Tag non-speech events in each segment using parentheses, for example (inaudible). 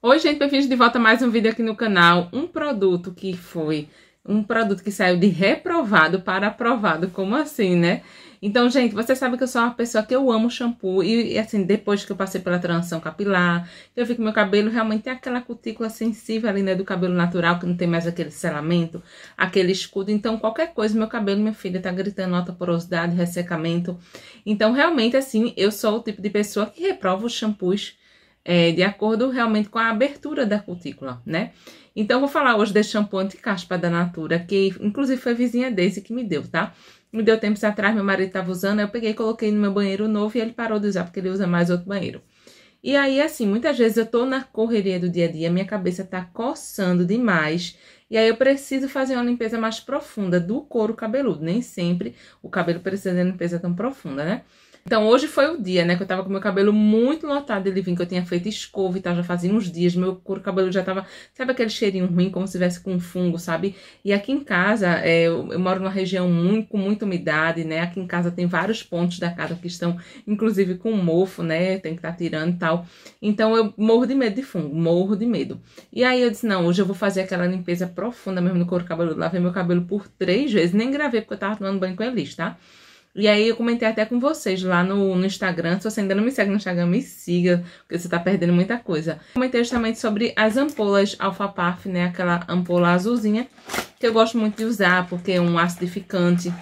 Oi, gente, bem-vindos de volta a mais um vídeo aqui no canal. Um produto que foi um produto que saiu de reprovado para aprovado, como assim, né? Então, gente, você sabe que eu sou uma pessoa que eu amo shampoo e, assim, depois que eu passei pela transição capilar, eu vi que meu cabelo realmente tem é aquela cutícula sensível ali, né, do cabelo natural, que não tem mais aquele selamento, aquele escudo. Então, qualquer coisa, meu cabelo, minha filha, tá gritando alta porosidade, ressecamento. Então, realmente, assim, eu sou o tipo de pessoa que reprova os shampoos é, de acordo realmente com a abertura da cutícula, né? Então, vou falar hoje desse shampoo anti-caspa da Natura, que inclusive foi a vizinha desse que me deu, tá? Me deu tempos atrás, meu marido estava usando, eu peguei coloquei no meu banheiro novo e ele parou de usar, porque ele usa mais outro banheiro. E aí, assim, muitas vezes eu tô na correria do dia a dia, minha cabeça tá coçando demais, e aí eu preciso fazer uma limpeza mais profunda do couro cabeludo. Nem sempre o cabelo precisa de uma limpeza tão profunda, né? Então hoje foi o dia, né? Que eu tava com meu cabelo muito lotado de vinha que eu tinha feito escova e tal, já fazia uns dias. Meu couro cabelo já tava, sabe aquele cheirinho ruim, como se tivesse com fungo, sabe? E aqui em casa, é, eu, eu, moro numa região muito, com muita umidade, né? Aqui em casa tem vários pontos da casa que estão, inclusive, com mofo, né? Tem que estar tá tirando e tal. Então eu morro de medo de fungo, morro de medo. E aí eu disse, não, hoje eu vou fazer aquela limpeza profunda mesmo no couro cabeludo. Lavei meu cabelo por três vezes, nem gravei porque eu tava tomando banho com a Elis, tá? E aí eu comentei até com vocês lá no, no Instagram. Se você ainda não me segue no Instagram, me siga, porque você tá perdendo muita coisa. Comentei justamente sobre as ampolas Alfapaf, né? Aquela ampola azulzinha, que eu gosto muito de usar, porque é um acidificante.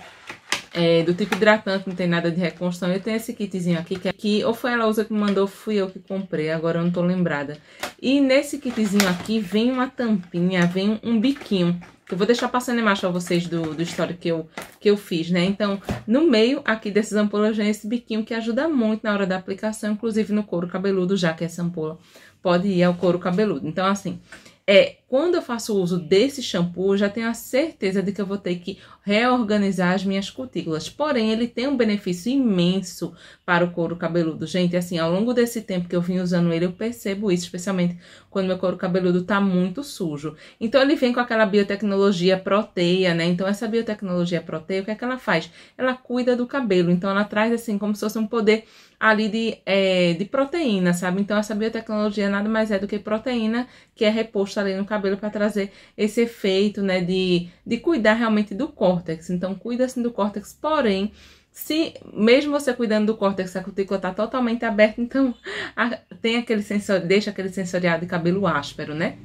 É, do tipo hidratante, não tem nada de reconstrução. Eu tenho esse kitzinho aqui, que, é aqui ou foi ela usa que mandou, fui eu que comprei, agora eu não tô lembrada. E nesse kitzinho aqui vem uma tampinha, vem um biquinho. Eu vou deixar passando embaixo pra vocês do, do histórico que eu, que eu fiz, né? Então, no meio aqui dessas ampolas já é esse biquinho que ajuda muito na hora da aplicação, inclusive no couro cabeludo, já que essa é ampola pode ir ao couro cabeludo. Então, assim, é, quando eu faço uso desse shampoo, já tenho a certeza de que eu vou ter que reorganizar as minhas cutículas. Porém, ele tem um benefício imenso para o couro cabeludo. Gente, assim, ao longo desse tempo que eu vim usando ele, eu percebo isso, especialmente quando meu couro cabeludo tá muito sujo. Então, ele vem com aquela biotecnologia proteia, né? Então, essa biotecnologia proteia, o que é que ela faz? Ela cuida do cabelo. Então, ela traz, assim, como se fosse um poder ali de, é, de proteína, sabe? Então, essa biotecnologia nada mais é do que proteína que é reposta ali no cabelo cabelo para trazer esse efeito, né, de, de cuidar realmente do córtex. Então, cuida sim do córtex, porém, se mesmo você cuidando do córtex, a cutícula está totalmente aberta, então a, tem aquele sensor, deixa aquele sensoriado de cabelo áspero, né?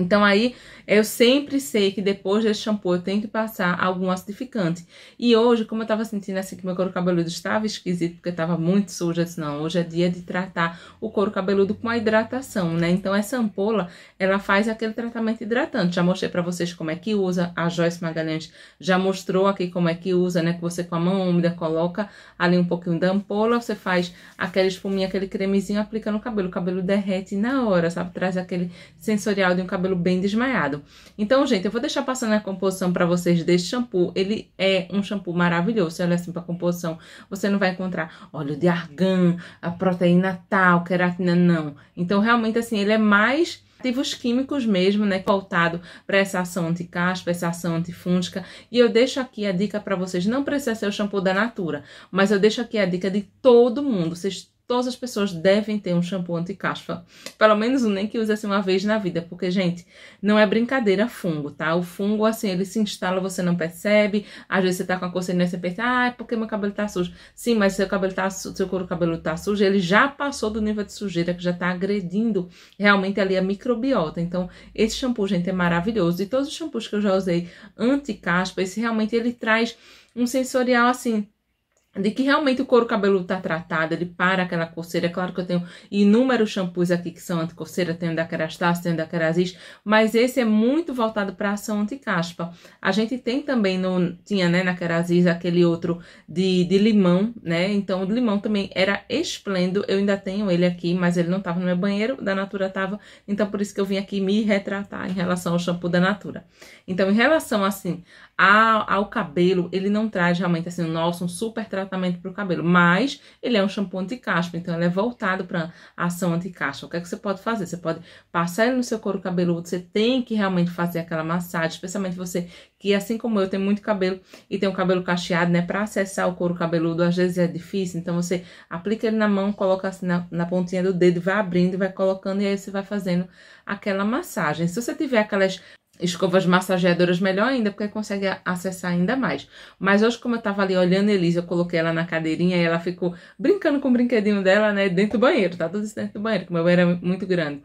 Então aí eu sempre sei que depois desse shampoo eu tenho que passar algum acidificante. E hoje, como eu tava sentindo assim que meu couro cabeludo estava esquisito, porque tava muito sujo, assim, não, hoje é dia de tratar o couro cabeludo com a hidratação, né? Então essa ampola, ela faz aquele tratamento hidratante. Já mostrei para vocês como é que usa, a Joyce Magalhães já mostrou aqui como é que usa, né? Que você com a mão úmida coloca ali um pouquinho da ampola, você faz aquela espuminha, aquele cremezinho, aplica no cabelo. O cabelo derrete na hora, sabe? Traz aquele sensorial de um cabelo cabelo bem desmaiado. Então, gente, eu vou deixar passando a composição para vocês desse shampoo. Ele é um shampoo maravilhoso. Você olha assim pra composição, você não vai encontrar óleo de argan, a proteína tal, queratina, não. Então, realmente, assim, ele é mais ativos químicos mesmo, né, voltado para essa ação anticaspa, essa ação antifúngica. E eu deixo aqui a dica para vocês, não precisa ser o shampoo da Natura, mas eu deixo aqui a dica de todo mundo. Vocês todas as pessoas devem ter um shampoo anti-caspa. Pelo menos um nem que use assim uma vez na vida, porque, gente, não é brincadeira fungo, tá? O fungo, assim, ele se instala, você não percebe. Às vezes você tá com a coceira e você pensa, ah, é porque meu cabelo tá sujo. Sim, mas seu cabelo tá sujo, seu couro cabelo tá sujo, ele já passou do nível de sujeira que já tá agredindo realmente ali a microbiota. Então, esse shampoo, gente, é maravilhoso. E todos os shampoos que eu já usei anti-caspa, esse realmente ele traz um sensorial, assim, de que realmente o couro cabeludo está tratado, ele para aquela coceira. É claro que eu tenho inúmeros shampoos aqui que são anticoceira, tenho da Kerastase, tenho da Kerasys, mas esse é muito voltado para ação anticaspa. A gente tem também, no, tinha né, na Kerasys aquele outro de, de limão, né? Então, o de limão também era esplêndido. Eu ainda tenho ele aqui, mas ele não estava no meu banheiro, da Natura estava. Então, por isso que eu vim aqui me retratar em relação ao shampoo da Natura. Então, em relação, assim, ao, ao cabelo, ele não traz realmente, assim, nossa, um super tratamento tratamento para o cabelo, mas ele é um shampoo anti-caspa, então ele é voltado para ação anti-caspa. O que é que você pode fazer? Você pode passar ele no seu couro cabeludo, você tem que realmente fazer aquela massagem, especialmente você que, assim como eu, tem muito cabelo e tem o cabelo cacheado, né? Para acessar o couro cabeludo, às vezes é difícil, então você aplica ele na mão, coloca assim na, na pontinha do dedo, vai abrindo, vai colocando e aí você vai fazendo aquela massagem. Se você tiver aquelas escovas massageadoras é melhor ainda, porque consegue acessar ainda mais. Mas hoje, como eu tava ali olhando a Elisa, eu coloquei ela na cadeirinha e ela ficou brincando com o brinquedinho dela, né? Dentro do banheiro, tá tudo isso dentro do banheiro, que o meu banheiro era muito grande.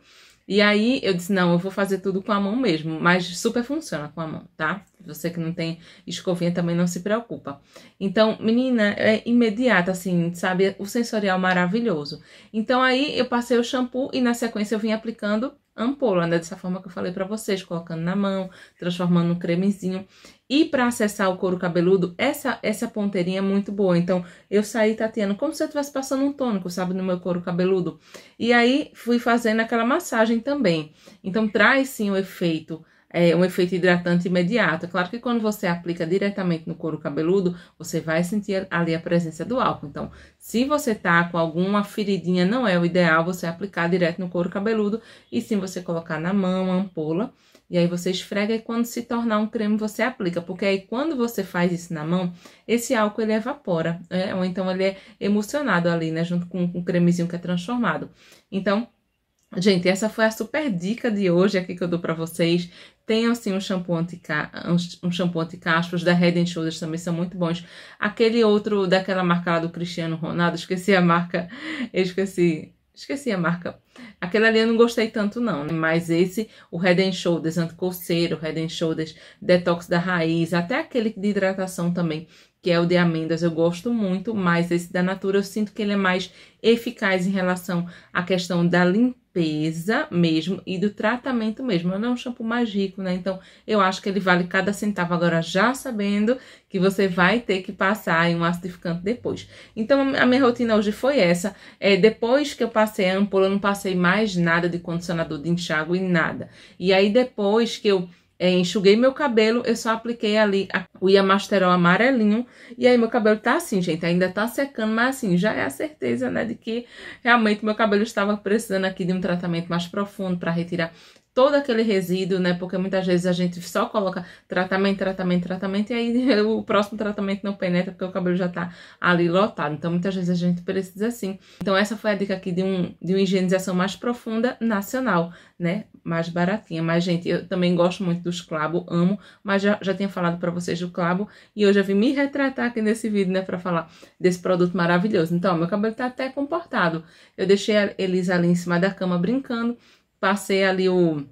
E aí eu disse, não, eu vou fazer tudo com a mão mesmo, mas super funciona com a mão, tá? Você que não tem escovinha também não se preocupa. Então, menina, é imediata, assim, sabe? O sensorial maravilhoso. Então aí eu passei o shampoo e na sequência eu vim aplicando ampola, né? Dessa forma que eu falei para vocês, colocando na mão, transformando um cremezinho. E para acessar o couro cabeludo, essa essa ponteirinha é muito boa. Então, eu saí tateando como se eu estivesse passando um tônico, sabe, no meu couro cabeludo. E aí fui fazendo aquela massagem também. Então, traz sim o efeito é, um efeito hidratante imediato. É Claro que quando você aplica diretamente no couro cabeludo, você vai sentir ali a presença do álcool. Então, se você tá com alguma feridinha, não é o ideal você aplicar direto no couro cabeludo, e sim você colocar na mão, ampola, e aí você esfrega e quando se tornar um creme você aplica, porque aí quando você faz isso na mão, esse álcool ele evapora, né? ou então ele é emulsionado ali, né, junto com, o cremezinho que é transformado. Então, Gente, essa foi a super dica de hoje aqui que eu dou para vocês. Tenham sim um shampoo anti um shampoo anticaspos da Head and Shoulders também são muito bons. Aquele outro daquela marca lá do Cristiano Ronaldo, esqueci a marca, eu esqueci, esqueci a marca. aquela ali eu não gostei tanto não, né? mas esse, o Head and Shoulders anticolceiro, Head and Shoulders detox da raiz, até aquele de hidratação também, que é o de amêndoas, eu gosto muito, mas esse da Natura eu sinto que ele é mais eficaz em relação à questão da limpeza limpeza mesmo e do tratamento mesmo. Não é um shampoo mais rico, né? Então, eu acho que ele vale cada centavo agora, já sabendo que você vai ter que passar em um acidificante depois. Então, a minha rotina hoje foi essa. É, depois que eu passei a ampola, eu não passei mais nada de condicionador de enxágue e nada. E aí, depois que eu é, enxuguei meu cabelo, eu só apliquei ali a, o Yamasterol amarelinho. E aí meu cabelo tá assim, gente, ainda tá secando, mas assim, já é a certeza, né, de que realmente meu cabelo estava precisando aqui de um tratamento mais profundo para retirar todo aquele resíduo, né? Porque muitas vezes a gente só coloca tratamento, tratamento, tratamento, e aí (laughs) o próximo tratamento não penetra porque o cabelo já tá ali lotado. Então, muitas vezes a gente precisa assim. Então, essa foi a dica aqui de, um, de uma higienização mais profunda nacional, né? Mais baratinha. Mas, gente, eu também gosto muito dos clavos, amo, mas já, já tinha falado para vocês do clabo, e hoje eu vim me retratar aqui nesse vídeo, né? Pra falar desse produto maravilhoso. Então, meu cabelo tá até comportado. Eu deixei eles ali em cima da cama brincando, passei ali o,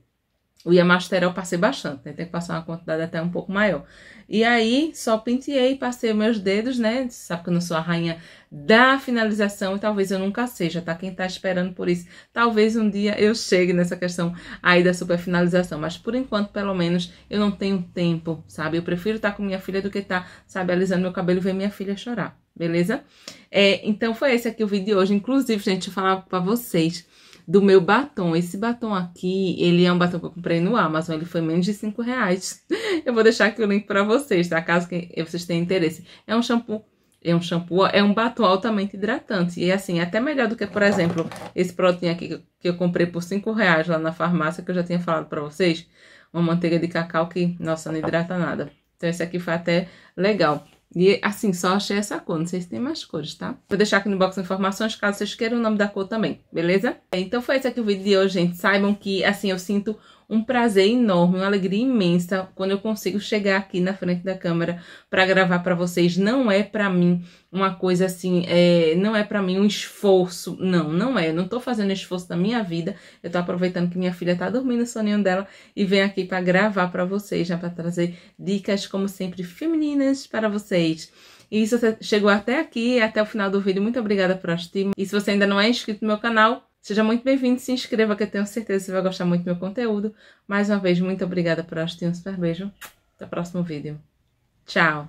o Yamasterol, passei bastante, né? Tem que passar uma quantidade até um pouco maior. E aí, só penteei, passei meus dedos, né? Sabe que eu não sou a rainha da finalização e talvez eu nunca seja, tá? Quem tá esperando por isso, talvez um dia eu chegue nessa questão aí da super finalização, mas por enquanto, pelo menos, eu não tenho tempo, sabe? Eu prefiro estar tá com minha filha do que estar, tá, sabe, alisando meu cabelo e ver minha filha chorar, beleza? É, então foi esse aqui o vídeo de hoje. Inclusive, gente, eu falar pra vocês do meu batom. Esse batom aqui, ele é um batom que eu comprei no Amazon, ele foi menos de 5 reais. (laughs) eu vou deixar aqui o link para vocês, tá? Caso que vocês tenham interesse. É um shampoo é um shampoo, é um batom altamente hidratante. E assim, até melhor do que, por exemplo, esse produto aqui que eu comprei por 5 reais lá na farmácia, que eu já tinha falado para vocês. Uma manteiga de cacau que, nossa, não hidrata nada. Então esse aqui foi até legal. E assim, só achei essa cor, não sei se tem mais cores, tá? Vou deixar aqui no box informações caso vocês queiram o nome da cor também, beleza? Então foi esse aqui o vídeo de hoje, gente. Saibam que, assim, eu sinto um prazer enorme, uma alegria imensa quando eu consigo chegar aqui na frente da câmera para gravar para vocês. Não é para mim uma coisa assim, é, não é para mim um esforço, não, não é. Eu não tô fazendo esforço da minha vida. Eu tô aproveitando que minha filha tá dormindo o soninho dela e venho aqui para gravar para vocês, já né, para trazer dicas como sempre femininas para vocês. E se você chegou até aqui, até o final do vídeo, muito obrigada por assistir. E se você ainda não é inscrito no meu canal, Seja muito bem-vindo, se inscreva que eu tenho certeza que você vai gostar muito do meu conteúdo. Mais uma vez, muito obrigada por assistir, um super beijo. Até o próximo vídeo. Tchau!